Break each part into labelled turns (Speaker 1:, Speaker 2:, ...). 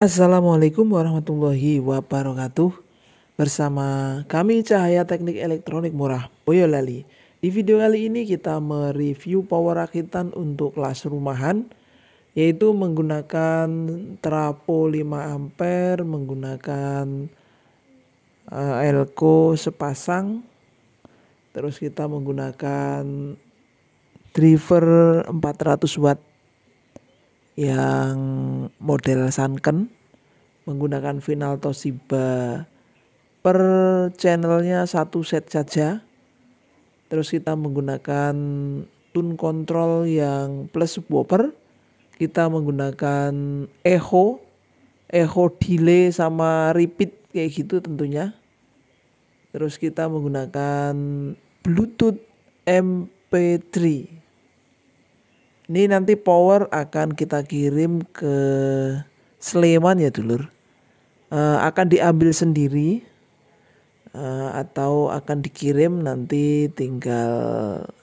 Speaker 1: Assalamualaikum warahmatullahi wabarakatuh Bersama kami Cahaya Teknik Elektronik Murah Boyolali Di video kali ini kita mereview power rakitan untuk kelas rumahan Yaitu menggunakan trafo 5 ampere Menggunakan uh, elko sepasang Terus kita menggunakan driver 400 watt yang model sunken menggunakan final Toshiba per channelnya satu set saja terus kita menggunakan tune control yang plus subwoofer kita menggunakan echo echo delay sama repeat kayak gitu tentunya terus kita menggunakan bluetooth mp3 ini nanti power akan kita kirim ke Sleman ya dulur. Uh, akan diambil sendiri uh, atau akan dikirim nanti tinggal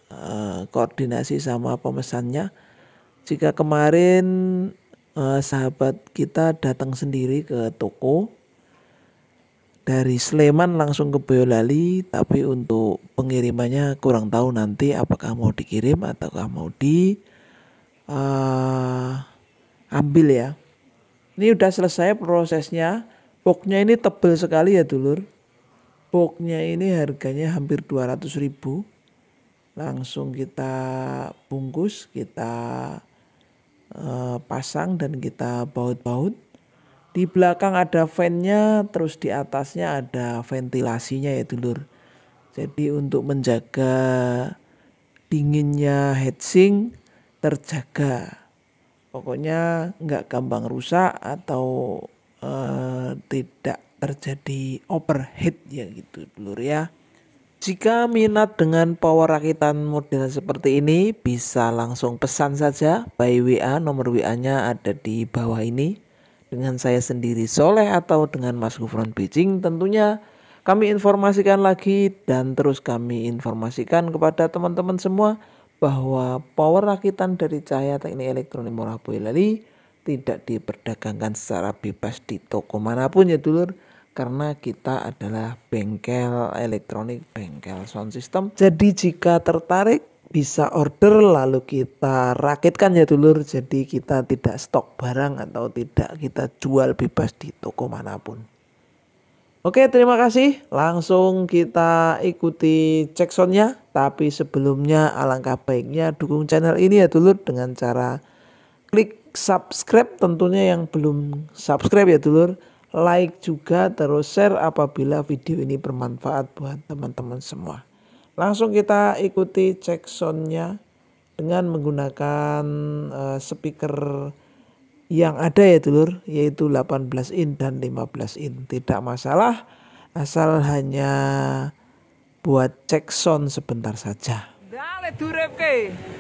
Speaker 1: uh, koordinasi sama pemesannya. Jika kemarin uh, sahabat kita datang sendiri ke toko dari Sleman langsung ke Boyolali tapi untuk pengirimannya kurang tahu nanti apakah mau dikirim ataukah mau di uh, ambil ya. Ini udah selesai prosesnya. Boxnya ini tebel sekali ya dulur. Boxnya ini harganya hampir 200 ribu. Langsung kita bungkus, kita uh, pasang dan kita baut-baut. Di belakang ada fan-nya, terus di atasnya ada ventilasinya ya dulur. Jadi untuk menjaga dinginnya heatsink terjaga. Pokoknya nggak gampang rusak atau uh, tidak terjadi overheat ya gitu dulur ya. Jika minat dengan power rakitan model seperti ini bisa langsung pesan saja by WA nomor WA-nya ada di bawah ini dengan saya sendiri Soleh atau dengan Mas Gufron Beijing tentunya kami informasikan lagi dan terus kami informasikan kepada teman-teman semua bahwa power rakitan dari cahaya teknik elektronik murah Boyolali tidak diperdagangkan secara bebas di toko manapun ya dulur karena kita adalah bengkel elektronik, bengkel sound system. Jadi jika tertarik bisa order lalu kita rakitkan ya dulur. Jadi kita tidak stok barang atau tidak kita jual bebas di toko manapun. Oke, terima kasih. Langsung kita ikuti cek soundnya. Tapi sebelumnya alangkah baiknya dukung channel ini ya dulur dengan cara klik subscribe tentunya yang belum subscribe ya dulur. Like juga terus share apabila video ini bermanfaat buat teman-teman semua. Langsung kita ikuti cek soundnya dengan menggunakan uh, speaker yang ada ya dulur yaitu 18 in dan 15 in tidak masalah asal hanya buat cek sound sebentar saja. Dale